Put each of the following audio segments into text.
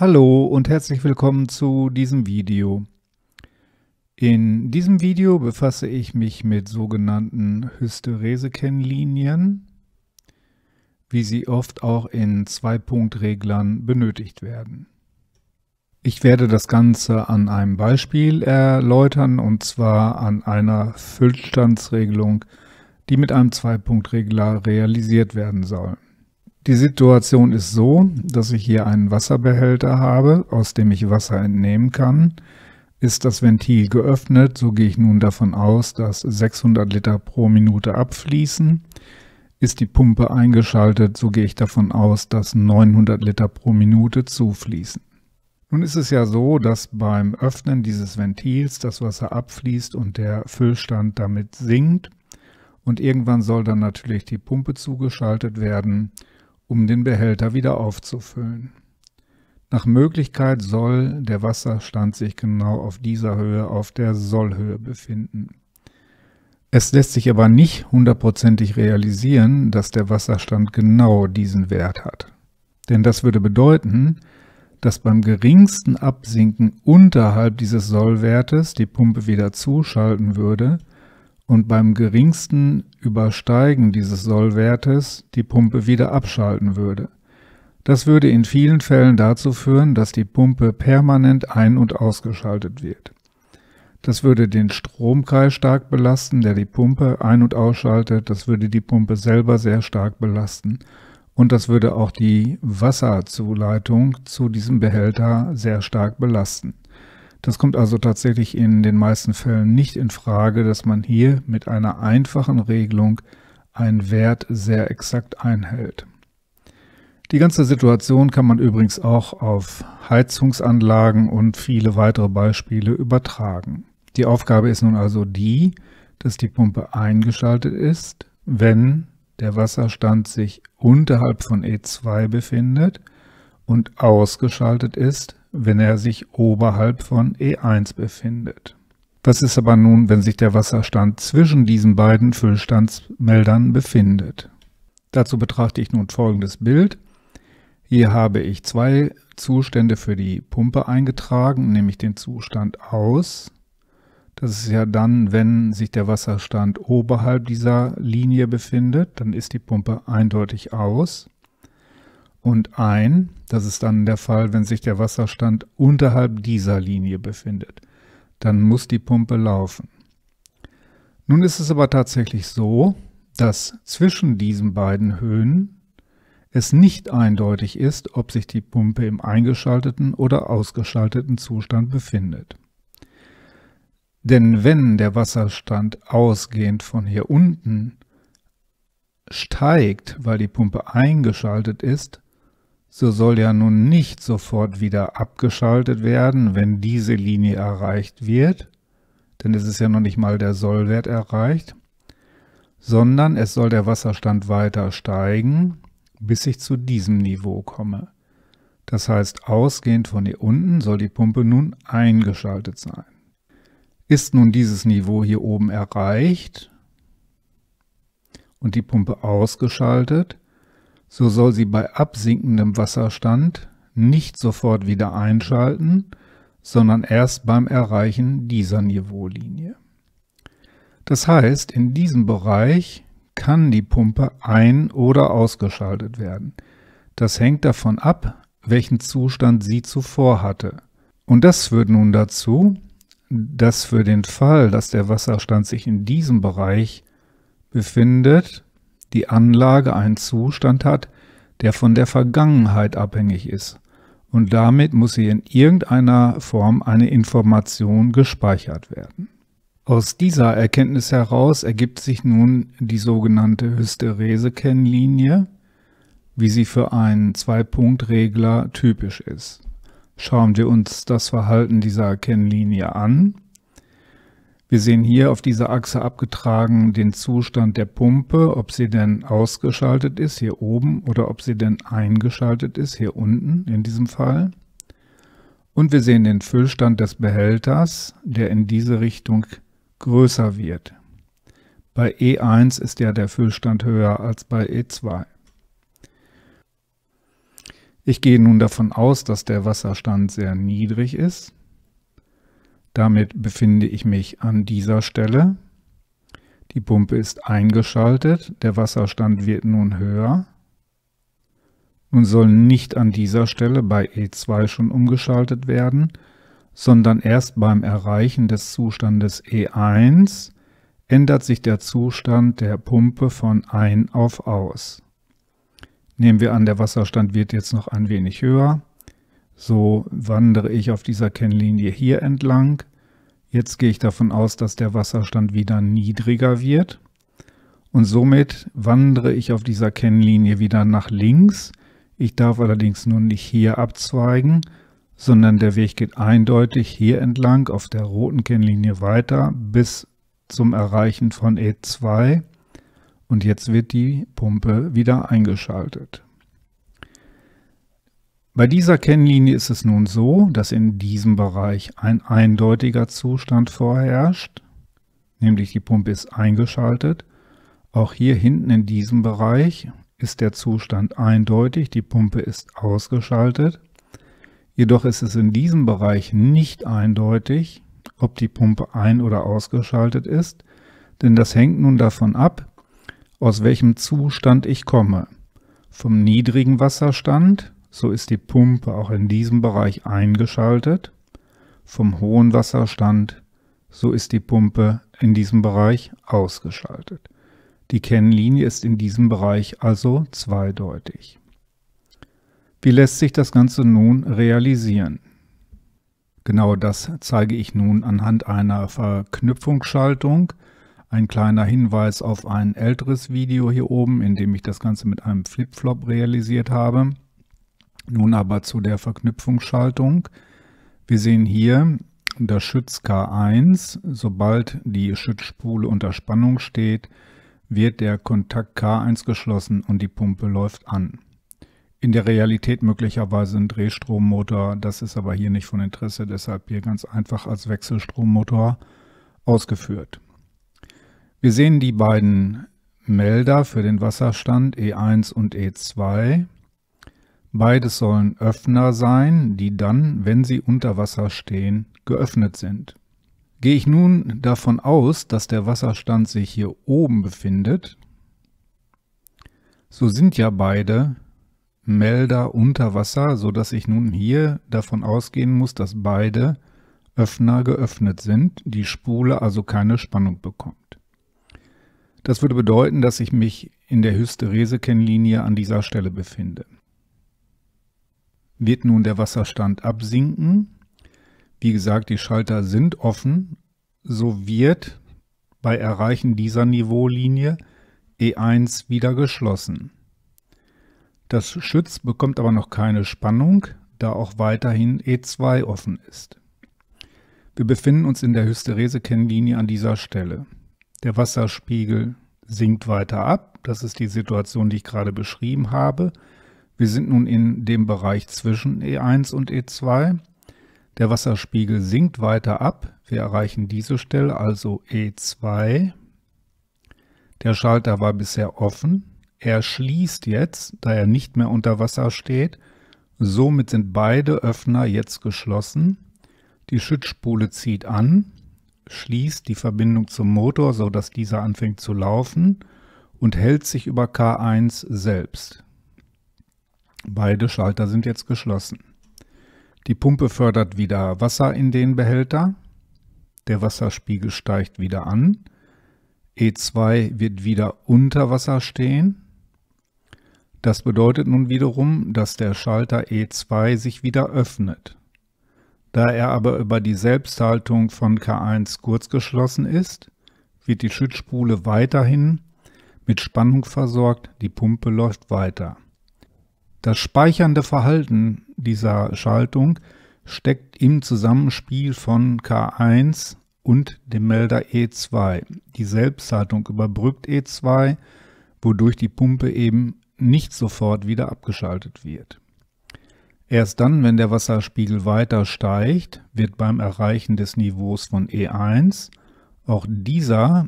Hallo und herzlich willkommen zu diesem Video. In diesem Video befasse ich mich mit sogenannten Hysterese-Kennlinien, wie sie oft auch in Zwei-Punkt-Reglern benötigt werden. Ich werde das Ganze an einem Beispiel erläutern und zwar an einer Füllstandsregelung, die mit einem Zwei-Punkt-Regler realisiert werden soll. Die Situation ist so, dass ich hier einen Wasserbehälter habe, aus dem ich Wasser entnehmen kann. Ist das Ventil geöffnet, so gehe ich nun davon aus, dass 600 Liter pro Minute abfließen. Ist die Pumpe eingeschaltet, so gehe ich davon aus, dass 900 Liter pro Minute zufließen. Nun ist es ja so, dass beim Öffnen dieses Ventils das Wasser abfließt und der Füllstand damit sinkt. Und irgendwann soll dann natürlich die Pumpe zugeschaltet werden um den Behälter wieder aufzufüllen. Nach Möglichkeit soll der Wasserstand sich genau auf dieser Höhe, auf der Sollhöhe befinden. Es lässt sich aber nicht hundertprozentig realisieren, dass der Wasserstand genau diesen Wert hat. Denn das würde bedeuten, dass beim geringsten Absinken unterhalb dieses Sollwertes die Pumpe wieder zuschalten würde und beim geringsten Übersteigen dieses Sollwertes die Pumpe wieder abschalten würde. Das würde in vielen Fällen dazu führen, dass die Pumpe permanent ein- und ausgeschaltet wird. Das würde den Stromkreis stark belasten, der die Pumpe ein- und ausschaltet. Das würde die Pumpe selber sehr stark belasten. Und das würde auch die Wasserzuleitung zu diesem Behälter sehr stark belasten. Das kommt also tatsächlich in den meisten Fällen nicht in Frage, dass man hier mit einer einfachen Regelung einen Wert sehr exakt einhält. Die ganze Situation kann man übrigens auch auf Heizungsanlagen und viele weitere Beispiele übertragen. Die Aufgabe ist nun also die, dass die Pumpe eingeschaltet ist, wenn der Wasserstand sich unterhalb von E2 befindet und ausgeschaltet ist, wenn er sich oberhalb von E1 befindet. Was ist aber nun, wenn sich der Wasserstand zwischen diesen beiden Füllstandsmeldern befindet? Dazu betrachte ich nun folgendes Bild. Hier habe ich zwei Zustände für die Pumpe eingetragen, nämlich den Zustand aus. Das ist ja dann, wenn sich der Wasserstand oberhalb dieser Linie befindet, dann ist die Pumpe eindeutig aus und ein. Das ist dann der Fall, wenn sich der Wasserstand unterhalb dieser Linie befindet. Dann muss die Pumpe laufen. Nun ist es aber tatsächlich so, dass zwischen diesen beiden Höhen es nicht eindeutig ist, ob sich die Pumpe im eingeschalteten oder ausgeschalteten Zustand befindet. Denn wenn der Wasserstand ausgehend von hier unten steigt, weil die Pumpe eingeschaltet ist, so soll ja nun nicht sofort wieder abgeschaltet werden, wenn diese Linie erreicht wird, denn es ist ja noch nicht mal der Sollwert erreicht, sondern es soll der Wasserstand weiter steigen, bis ich zu diesem Niveau komme. Das heißt, ausgehend von hier unten soll die Pumpe nun eingeschaltet sein. Ist nun dieses Niveau hier oben erreicht und die Pumpe ausgeschaltet, so soll sie bei absinkendem Wasserstand nicht sofort wieder einschalten, sondern erst beim Erreichen dieser Niveaulinie. Das heißt, in diesem Bereich kann die Pumpe ein- oder ausgeschaltet werden. Das hängt davon ab, welchen Zustand sie zuvor hatte. Und das führt nun dazu, dass für den Fall, dass der Wasserstand sich in diesem Bereich befindet, die Anlage einen Zustand hat, der von der Vergangenheit abhängig ist. Und damit muss sie in irgendeiner Form eine Information gespeichert werden. Aus dieser Erkenntnis heraus ergibt sich nun die sogenannte Hysterese-Kennlinie, wie sie für einen Zwei-Punkt-Regler typisch ist. Schauen wir uns das Verhalten dieser Kennlinie an, wir sehen hier auf dieser Achse abgetragen den Zustand der Pumpe, ob sie denn ausgeschaltet ist, hier oben, oder ob sie denn eingeschaltet ist, hier unten in diesem Fall. Und wir sehen den Füllstand des Behälters, der in diese Richtung größer wird. Bei E1 ist ja der Füllstand höher als bei E2. Ich gehe nun davon aus, dass der Wasserstand sehr niedrig ist. Damit befinde ich mich an dieser Stelle. Die Pumpe ist eingeschaltet, der Wasserstand wird nun höher. Nun soll nicht an dieser Stelle bei E2 schon umgeschaltet werden, sondern erst beim Erreichen des Zustandes E1 ändert sich der Zustand der Pumpe von ein auf aus. Nehmen wir an, der Wasserstand wird jetzt noch ein wenig höher. So wandere ich auf dieser Kennlinie hier entlang. Jetzt gehe ich davon aus, dass der Wasserstand wieder niedriger wird. Und somit wandere ich auf dieser Kennlinie wieder nach links. Ich darf allerdings nun nicht hier abzweigen, sondern der Weg geht eindeutig hier entlang auf der roten Kennlinie weiter bis zum Erreichen von E2. Und jetzt wird die Pumpe wieder eingeschaltet. Bei dieser Kennlinie ist es nun so, dass in diesem Bereich ein eindeutiger Zustand vorherrscht, nämlich die Pumpe ist eingeschaltet. Auch hier hinten in diesem Bereich ist der Zustand eindeutig, die Pumpe ist ausgeschaltet. Jedoch ist es in diesem Bereich nicht eindeutig, ob die Pumpe ein- oder ausgeschaltet ist, denn das hängt nun davon ab, aus welchem Zustand ich komme. Vom niedrigen Wasserstand so ist die Pumpe auch in diesem Bereich eingeschaltet. Vom hohen Wasserstand, so ist die Pumpe in diesem Bereich ausgeschaltet. Die Kennlinie ist in diesem Bereich also zweideutig. Wie lässt sich das Ganze nun realisieren? Genau das zeige ich nun anhand einer Verknüpfungsschaltung. Ein kleiner Hinweis auf ein älteres Video hier oben, in dem ich das Ganze mit einem Flipflop realisiert habe. Nun aber zu der Verknüpfungsschaltung. Wir sehen hier das Schütz K1. Sobald die Schützspule unter Spannung steht, wird der Kontakt K1 geschlossen und die Pumpe läuft an. In der Realität möglicherweise ein Drehstrommotor, das ist aber hier nicht von Interesse, deshalb hier ganz einfach als Wechselstrommotor ausgeführt. Wir sehen die beiden Melder für den Wasserstand E1 und E2. Beides sollen Öffner sein, die dann, wenn sie unter Wasser stehen, geöffnet sind. Gehe ich nun davon aus, dass der Wasserstand sich hier oben befindet, so sind ja beide Melder unter Wasser, sodass ich nun hier davon ausgehen muss, dass beide Öffner geöffnet sind, die Spule also keine Spannung bekommt. Das würde bedeuten, dass ich mich in der Hysteresekennlinie an dieser Stelle befinde wird nun der Wasserstand absinken. Wie gesagt, die Schalter sind offen. So wird bei Erreichen dieser Niveaulinie E1 wieder geschlossen. Das Schütz bekommt aber noch keine Spannung, da auch weiterhin E2 offen ist. Wir befinden uns in der Hysterese-Kennlinie an dieser Stelle. Der Wasserspiegel sinkt weiter ab, das ist die Situation, die ich gerade beschrieben habe, wir sind nun in dem Bereich zwischen E1 und E2. Der Wasserspiegel sinkt weiter ab. Wir erreichen diese Stelle, also E2. Der Schalter war bisher offen. Er schließt jetzt, da er nicht mehr unter Wasser steht. Somit sind beide Öffner jetzt geschlossen. Die Schüttspule zieht an, schließt die Verbindung zum Motor, sodass dieser anfängt zu laufen und hält sich über K1 selbst. Beide Schalter sind jetzt geschlossen. Die Pumpe fördert wieder Wasser in den Behälter. Der Wasserspiegel steigt wieder an. E2 wird wieder unter Wasser stehen. Das bedeutet nun wiederum, dass der Schalter E2 sich wieder öffnet. Da er aber über die Selbsthaltung von K1 kurz geschlossen ist, wird die Schüttspule weiterhin mit Spannung versorgt, die Pumpe läuft weiter. Das speichernde Verhalten dieser Schaltung steckt im Zusammenspiel von K1 und dem Melder E2. Die Selbsthaltung überbrückt E2, wodurch die Pumpe eben nicht sofort wieder abgeschaltet wird. Erst dann, wenn der Wasserspiegel weiter steigt, wird beim Erreichen des Niveaus von E1 auch dieser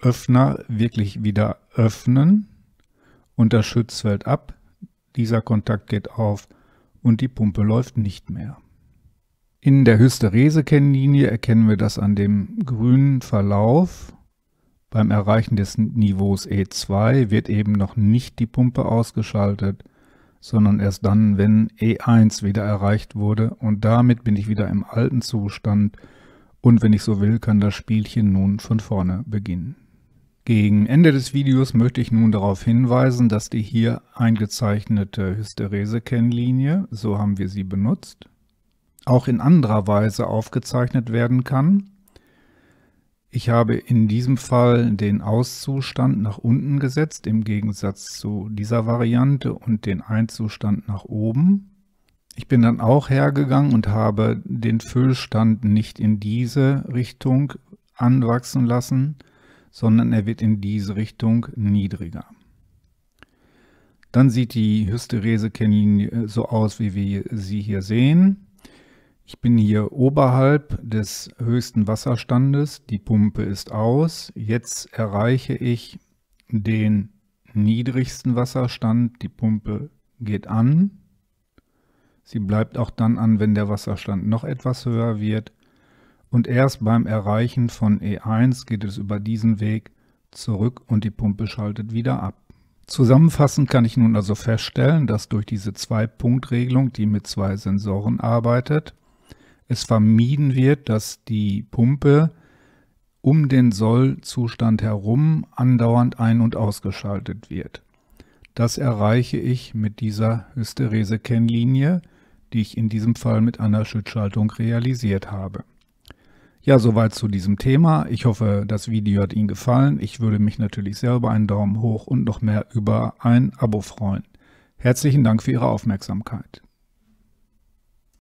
Öffner wirklich wieder öffnen und das Schützfeld ab, dieser Kontakt geht auf und die Pumpe läuft nicht mehr. In der Hysterese-Kennlinie erkennen wir das an dem grünen Verlauf. Beim Erreichen des Niveaus E2 wird eben noch nicht die Pumpe ausgeschaltet, sondern erst dann, wenn E1 wieder erreicht wurde und damit bin ich wieder im alten Zustand und wenn ich so will, kann das Spielchen nun von vorne beginnen. Gegen Ende des Videos möchte ich nun darauf hinweisen, dass die hier eingezeichnete Hysterese-Kennlinie, so haben wir sie benutzt, auch in anderer Weise aufgezeichnet werden kann. Ich habe in diesem Fall den Auszustand nach unten gesetzt, im Gegensatz zu dieser Variante und den Einzustand nach oben. Ich bin dann auch hergegangen und habe den Füllstand nicht in diese Richtung anwachsen lassen, sondern er wird in diese Richtung niedriger. Dann sieht die Hysterese-Kennlinie äh, so aus, wie wir sie hier sehen. Ich bin hier oberhalb des höchsten Wasserstandes, die Pumpe ist aus. Jetzt erreiche ich den niedrigsten Wasserstand, die Pumpe geht an. Sie bleibt auch dann an, wenn der Wasserstand noch etwas höher wird und erst beim Erreichen von E1 geht es über diesen Weg zurück und die Pumpe schaltet wieder ab. Zusammenfassend kann ich nun also feststellen, dass durch diese Zwei-Punkt-Regelung, die mit zwei Sensoren arbeitet, es vermieden wird, dass die Pumpe um den Sollzustand herum andauernd ein- und ausgeschaltet wird. Das erreiche ich mit dieser Hysterese-Kennlinie, die ich in diesem Fall mit einer Schützschaltung realisiert habe. Ja, soweit zu diesem Thema. Ich hoffe, das Video hat Ihnen gefallen. Ich würde mich natürlich sehr über einen Daumen hoch und noch mehr über ein Abo freuen. Herzlichen Dank für Ihre Aufmerksamkeit.